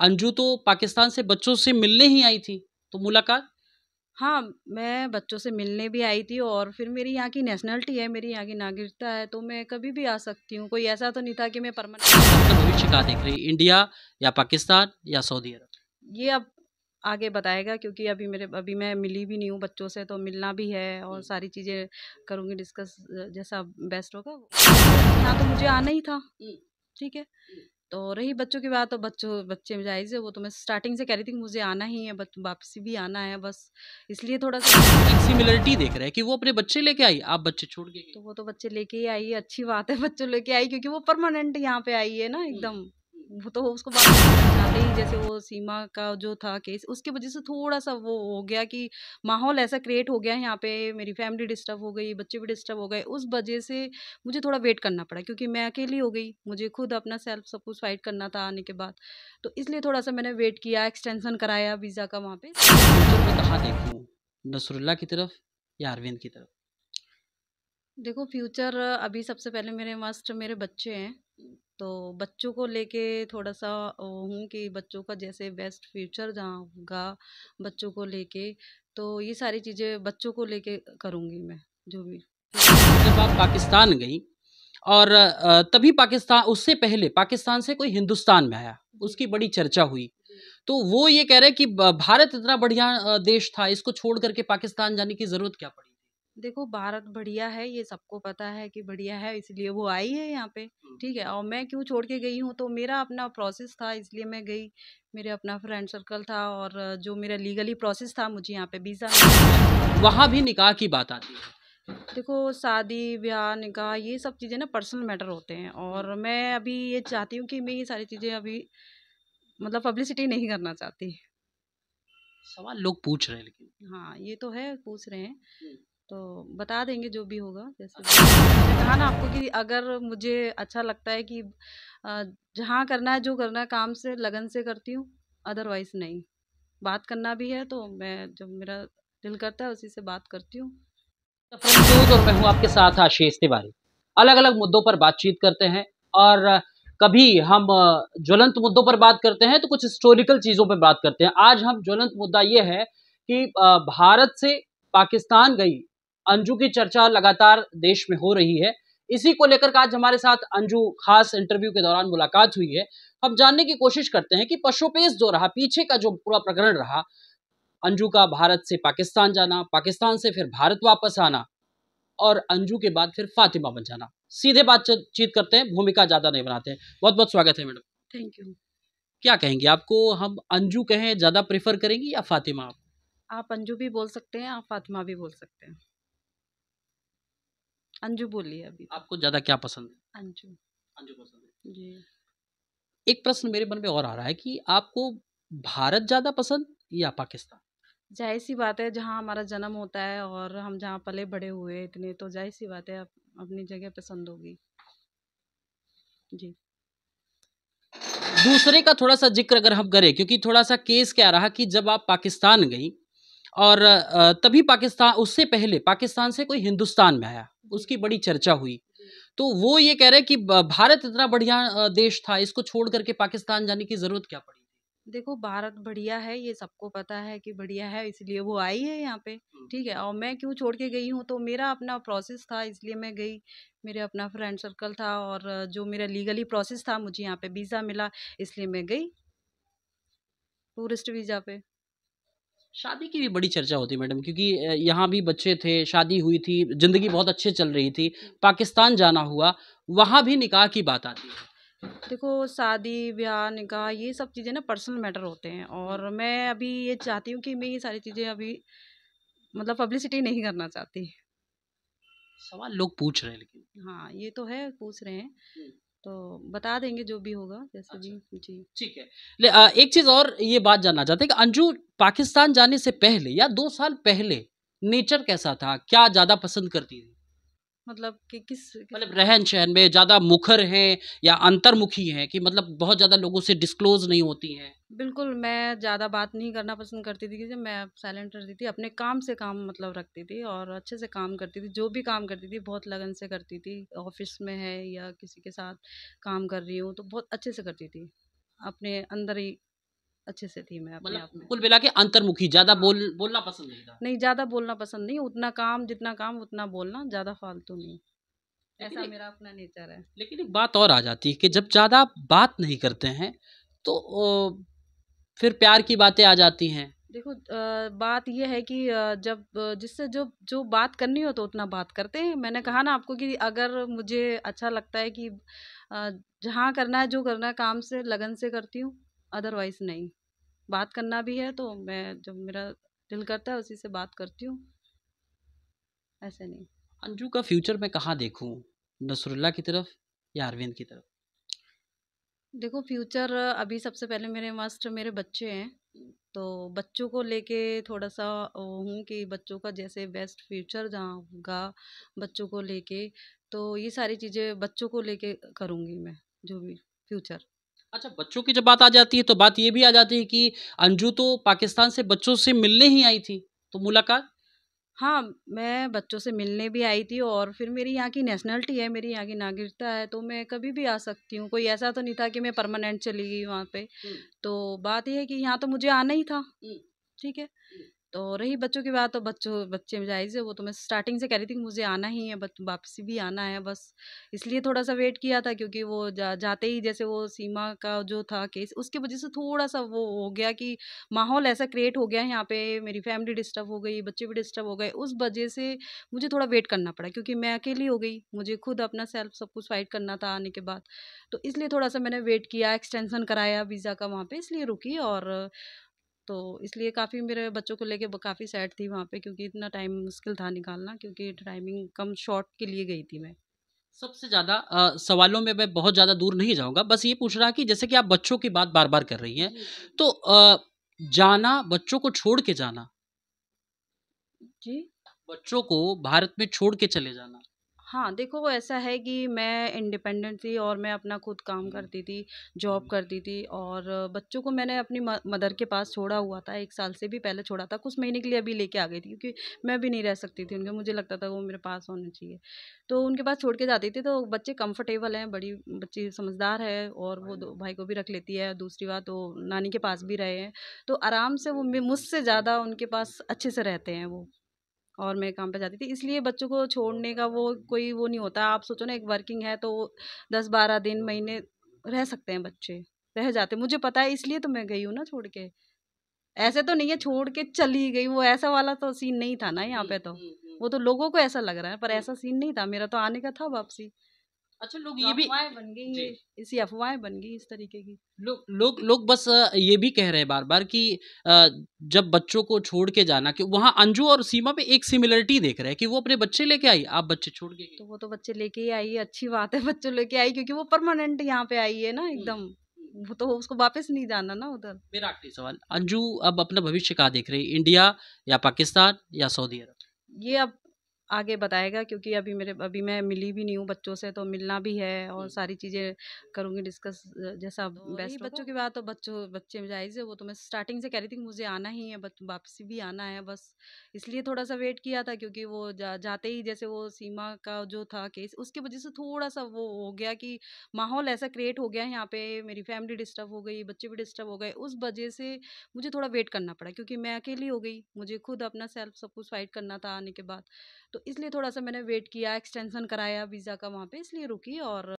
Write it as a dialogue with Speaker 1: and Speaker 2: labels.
Speaker 1: अंजू तो पाकिस्तान से बच्चों से मिलने ही आई थी तो मुलाकात
Speaker 2: हाँ मैं बच्चों से मिलने भी आई थी और फिर मेरी यहाँ की नेशनलिटी है मेरी यहाँ की नागरिकता है तो मैं कभी भी आ सकती हूँ कोई ऐसा तो नहीं था कि मैं परमानेंट भविष्य
Speaker 1: कहाँ देख रही इंडिया या पाकिस्तान या सऊदी अरब
Speaker 2: ये अब आगे बताएगा क्योंकि अभी मेरे अभी मैं मिली भी नहीं हूँ बच्चों से तो मिलना भी है और हम्म। सारी चीज़ें करूँगी डिस्कस जैसा बेस्ट होगा यहाँ तो मुझे आना ही था हम्म। ठीक है हम्म। तो रही बच्चों की बात तो बच्चों बच्चे जायज़ है वो तो मैं स्टार्टिंग से कह रही थी कि मुझे आना ही है वापसी भी आना है बस इसलिए थोड़ा सा
Speaker 1: सिमिलरिटी अच्छा, तो देख रहे हैं कि वो अपने बच्चे लेके आई आप बच्चे छोड़ गए
Speaker 2: तो वो तो बच्चे लेके ही आई अच्छी बात है बच्चों लेके आई क्योंकि वो परमानेंट यहाँ पे आई है ना हम्म। एकदम वो तो उसको जाते ही जैसे वो सीमा का जो था केस उसके वजह से थोड़ा सा वो हो गया कि माहौल ऐसा क्रिएट हो गया है यहाँ पे मेरी फैमिली डिस्टर्ब हो गई बच्चे भी डिस्टर्ब हो गए उस वजह से मुझे थोड़ा वेट करना पड़ा क्योंकि मैं अकेली हो गई मुझे खुद अपना सेल्फ सब कुछ फाइट करना था आने के बाद तो इसलिए थोड़ा सा मैंने वेट किया एक्सटेंसन कराया वीज़ा का वहाँ पे फ्यूचर कहाँ
Speaker 1: देखूँ नसरुल्ला की तरफ या अरविंद की तरफ
Speaker 2: देखो फ्यूचर अभी सबसे पहले मेरे मस्ट मेरे बच्चे हैं तो बच्चों को लेके थोड़ा सा हूँ कि बच्चों का जैसे बेस्ट फ्यूचर जहाँ होगा बच्चों को लेके तो ये सारी चीज़ें बच्चों को लेके करूँगी मैं जो भी
Speaker 1: जब आप पाकिस्तान गई और तभी पाकिस्तान उससे पहले पाकिस्तान से कोई हिंदुस्तान में आया उसकी बड़ी चर्चा हुई तो वो ये कह रहे कि भारत इतना बढ़िया देश था इसको छोड़ करके पाकिस्तान जाने की ज़रूरत क्या पड़ी
Speaker 2: देखो भारत बढ़िया है ये सबको पता है कि बढ़िया है इसलिए वो आई है यहाँ पे ठीक है और मैं क्यों छोड़ के गई हूँ तो मेरा अपना प्रोसेस था इसलिए मैं गई मेरे अपना फ्रेंड सर्कल था और जो मेरा लीगली प्रोसेस था मुझे यहाँ पे वीज़ा
Speaker 1: वहाँ भी निकाह की बात आती
Speaker 2: है देखो शादी ब्याह निकाह ये सब चीज़ें ना पर्सनल मैटर होते हैं और मैं अभी ये चाहती हूँ कि मैं ये सारी चीज़ें अभी मतलब पब्लिसिटी नहीं करना चाहती
Speaker 1: सवाल लोग पूछ रहे हैं
Speaker 2: लेकिन हाँ ये तो है पूछ रहे हैं तो बता देंगे जो भी होगा जैसे अच्छा। कहा ना आपको कि अगर मुझे अच्छा लगता है कि जहाँ करना है जो करना है काम से लगन से करती हूँ अदरवाइज़ नहीं बात करना भी है तो मैं जब मेरा दिल करता है उसी से बात करती हूँ
Speaker 1: और तो मैं हूँ आपके साथ आशीष तिवारी अलग अलग मुद्दों पर बातचीत करते हैं और कभी हम ज्वलंत मुद्दों पर बात करते हैं तो कुछ हिस्टोरिकल चीज़ों पर बात करते हैं आज हम ज्वलंत मुद्दा ये है कि भारत से पाकिस्तान गई अंजू की चर्चा लगातार देश में हो रही है इसी को लेकर आज हमारे साथ अंजू खास इंटरव्यू के दौरान मुलाकात हुई है हम जानने की कोशिश करते हैं कि पशुपेश जो रहा पीछे का जो पूरा प्रकरण रहा अंजू का भारत से पाकिस्तान जाना पाकिस्तान से फिर भारत वापस आना और अंजू के बाद फिर फातिमा बन जाना सीधे बातचीत करते हैं भूमिका ज्यादा नहीं बनाते हैं बहुत बहुत स्वागत है मैडम थैंक यू क्या कहेंगे आपको हम अंजू कहें ज्यादा प्रेफर करेंगे या फातिमा आप
Speaker 2: आप अंजू भी बोल सकते हैं आप फातिमा भी बोल सकते हैं अंजू बोलिए अभी
Speaker 1: आपको ज़्यादा क्या पसंद है अंजू अंजू पसंद
Speaker 2: है जी
Speaker 1: एक प्रश्न मेरे मन में और आ रहा है कि आपको भारत ज़्यादा पसंद या पाकिस्तान
Speaker 2: जाहिर सी बात है जहाँ हमारा जन्म होता है और हम जहाँ पले बड़े हुए इतने तो जाहिर सी बात है आप अपनी जगह पसंद होगी जी
Speaker 1: दूसरे का थोड़ा सा जिक्र अगर हम करें क्योंकि थोड़ा सा केस क्या रहा कि जब आप पाकिस्तान गई और तभी पाकिस्तान उससे पहले पाकिस्तान से कोई हिंदुस्तान में आया उसकी बड़ी चर्चा हुई तो वो ये कह रहे हैं कि भारत इतना बढ़िया देश था इसको छोड़ करके पाकिस्तान जाने की जरूरत क्या पड़ी
Speaker 2: देखो भारत बढ़िया है ये सबको पता है कि बढ़िया है इसलिए वो आई है यहाँ पे हम्म। ठीक है और मैं क्यों छोड़ के गई हूँ तो मेरा अपना प्रोसेस था इसलिए मैं गई मेरे अपना फ्रेंड सर्कल था और जो मेरा लीगली प्रोसेस था मुझे यहाँ पे वीज़ा मिला इसलिए मैं गई टूरिस्ट वीज़ा पे
Speaker 1: शादी की भी बड़ी चर्चा होती है मैडम क्योंकि यहाँ भी बच्चे थे शादी हुई थी ज़िंदगी बहुत अच्छे चल रही थी पाकिस्तान जाना हुआ वहाँ भी निकाह की बात आती है
Speaker 2: देखो शादी ब्याह निकाह ये सब चीज़ें ना पर्सनल मैटर होते हैं और मैं अभी ये चाहती हूँ कि मैं ये सारी चीज़ें अभी मतलब पब्लिसिटी नहीं करना चाहती
Speaker 1: सवाल लोग पूछ रहे हैं
Speaker 2: लेकिन हाँ ये तो है पूछ रहे हैं हम्म। तो बता देंगे जो भी होगा जैसे अच्छा, भी जी ठीक है
Speaker 1: आ, एक चीज और ये बात जानना चाहते हैं कि अंजू पाकिस्तान जाने से पहले या दो साल पहले नेचर कैसा था क्या ज्यादा पसंद करती थी
Speaker 2: मतलब कि किस, किस मतलब
Speaker 1: रहन सहन में ज्यादा मुखर हैं या अंतर्मुखी हैं कि मतलब बहुत ज्यादा लोगों से डिस्क्लोज नहीं होती हैं
Speaker 2: बिल्कुल मैं ज़्यादा बात नहीं करना पसंद करती थी क्योंकि मैं साइलेंट रहती थी अपने काम से काम मतलब रखती थी और अच्छे से काम करती थी जो भी काम करती थी बहुत लगन से करती थी ऑफिस में है या किसी के साथ काम कर रही हूँ तो बहुत अच्छे से करती थी अपने अंदर ही अच्छे से थी मैं अपने मतलब आप में कुल मिला के अंतर्मुखी ज़्यादा बोल
Speaker 1: बोलना पसंद नहीं
Speaker 2: था नहीं ज़्यादा बोलना पसंद नहीं उतना काम जितना काम उतना बोलना ज़्यादा फालतू नहीं ऐसा मेरा अपना नेचर है लेकिन
Speaker 1: एक बात और आ जाती है कि जब ज़्यादा बात नहीं करते हैं तो फिर प्यार की बातें आ जाती हैं
Speaker 2: देखो बात यह है कि जब जिससे जो जो बात करनी हो तो उतना बात करते हैं मैंने कहा ना आपको कि अगर मुझे अच्छा लगता है कि जहाँ करना है जो करना है काम से लगन से करती हूँ अदरवाइज नहीं बात करना भी है तो मैं जब मेरा दिल करता है उसी से बात करती हूँ ऐसे नहीं अंजू का
Speaker 1: फ्यूचर मैं कहाँ देखूँ नसरुल्ला की तरफ या अरविंद की तरफ
Speaker 2: देखो फ्यूचर अभी सबसे पहले मेरे मस्ट मेरे बच्चे हैं तो बच्चों को लेके थोड़ा सा हूँ कि बच्चों का जैसे बेस्ट फ्यूचर जहाँ होगा बच्चों को लेके तो ये सारी चीज़ें बच्चों को लेके करूँगी मैं जो भी फ्यूचर
Speaker 1: अच्छा बच्चों की जब बात आ जाती है तो बात ये भी आ जाती है कि अंजू तो पाकिस्तान से बच्चों से मिलने ही आई थी तो मुलाकात
Speaker 2: हाँ, मैं बच्चों से मिलने भी आई थी और फिर मेरी यहाँ की नेशनलिटी है, मेरी यहाँ की नागरिकता है, तो मैं कभी भी आ सकती हूँ। कोई ऐसा तो नहीं था कि मैं परमानेंट चली गई वहाँ पे। तो बात यह है कि यहाँ तो मुझे आना ही था। ठीक है? तो रही बच्चों की बात तो बच्चों बच्चे जायज़ है वो तो मैं स्टार्टिंग से कह रही थी कि मुझे आना ही है वापसी भी आना है बस इसलिए थोड़ा सा वेट किया था क्योंकि वो जा, जाते ही जैसे वो सीमा का जो था केस उसके वजह से थोड़ा सा वो हो गया कि माहौल ऐसा क्रिएट हो गया है यहाँ पे मेरी फैमिली डिस्टर्ब हो गई बच्चे भी डिस्टर्ब हो गए उस वजह से मुझे थोड़ा वेट करना पड़ा क्योंकि मैं अकेली हो गई मुझे खुद अपना सेल्फ सब कुछ फाइट करना था आने के बाद तो इसलिए थोड़ा सा मैंने वेट किया एक्सटेंसन कराया वीज़ा का वहाँ पर इसलिए रुकी और तो इसलिए काफ़ी मेरे बच्चों को लेके काफ़ी सैड थी वहाँ पे क्योंकि इतना टाइम मुश्किल था निकालना क्योंकि टाइमिंग कम शॉर्ट के लिए गई थी मैं
Speaker 1: सबसे ज़्यादा सवालों में मैं बहुत ज़्यादा दूर नहीं जाऊँगा बस ये पूछ रहा कि जैसे कि आप बच्चों की बात बार बार कर रही हैं तो आ, जाना बच्चों को छोड़ के जाना जी बच्चों को भारत में छोड़ के चले जाना
Speaker 2: हाँ देखो ऐसा है कि मैं इंडिपेंडेंट थी और मैं अपना खुद काम करती थी जॉब करती थी और बच्चों को मैंने अपनी मदर के पास छोड़ा हुआ था एक साल से भी पहले छोड़ा था कुछ महीने के लिए अभी लेके आ गई थी क्योंकि मैं भी नहीं रह सकती थी उनके मुझे लगता था वो मेरे पास होना चाहिए तो उनके पास छोड़ के जाती थी तो बच्चे कम्फर्टेबल हैं बड़ी बच्ची समझदार है और वो हाँ। भाई को भी रख लेती है दूसरी बात वो नानी के पास भी रहे हैं तो आराम से वो मुझसे ज़्यादा उनके पास अच्छे से रहते हैं वो और मैं काम पे जाती थी इसलिए बच्चों को छोड़ने का वो कोई वो नहीं होता आप सोचो ना एक वर्किंग है तो दस बारह दिन महीने रह सकते हैं बच्चे रह जाते मुझे पता है इसलिए तो मैं गई हूँ ना छोड़ के ऐसे तो नहीं है छोड़ के चली गई वो ऐसा वाला तो सीन नहीं था ना यहाँ पे तो वो तो लोगों को ऐसा लग रहा है पर ऐसा सीन नहीं था मेरा तो आने का था वापसी अच्छा लोग ये भी बन गई इसी अफवाहें बन गई इस तरीके की
Speaker 1: लोग लोग लोग बस ये भी कह रहे हैं बार बार कि जब बच्चों को छोड़ के जाना कि वहाँ अंजू और सीमा पे एक सिमिलरिटी देख रहे हैं कि वो अपने बच्चे लेके आई आप बच्चे छोड़ के
Speaker 2: तो वो तो बच्चे लेके ही आई है अच्छी बात है बच्चों लेके आई क्योंकि वो परमानेंट यहाँ पे आई है ना हम्म। एकदम वो तो उसको वापस नहीं जाना ना उधर मेरा आखिरी सवाल
Speaker 1: अंजू अब अपना भविष्य कहाँ देख रही इंडिया या पाकिस्तान या सऊदी अरब
Speaker 2: ये अब आगे बताएगा क्योंकि अभी मेरे अभी मैं मिली भी नहीं हूँ बच्चों से तो मिलना भी है और सारी चीज़ें करूँगी डिस्कस जैसा तो बेस्ट बच्चों की बात तो बच्चों बच्चे जायज़ है वो तो मैं स्टार्टिंग से कह रही थी कि मुझे आना ही है वापसी भी आना है बस इसलिए थोड़ा सा वेट किया था क्योंकि वो जा, जाते ही जैसे वो सीमा का जो था केस उसकी वजह से थोड़ा सा वो हो गया कि माहौल ऐसा क्रिएट हो गया है यहाँ पे मेरी फैमिली डिस्टर्ब हो गई बच्चे भी डिस्टर्ब हो गए उस वजह से मुझे थोड़ा वेट करना पड़ा क्योंकि मैं अकेली हो गई मुझे खुद अपना सेल्फ सब कुछ फाइट करना था आने के बाद तो इसलिए थोड़ा सा मैंने वेट किया एक्सटेंसन कराया वीज़ा का वहाँ पे इसलिए रुकी और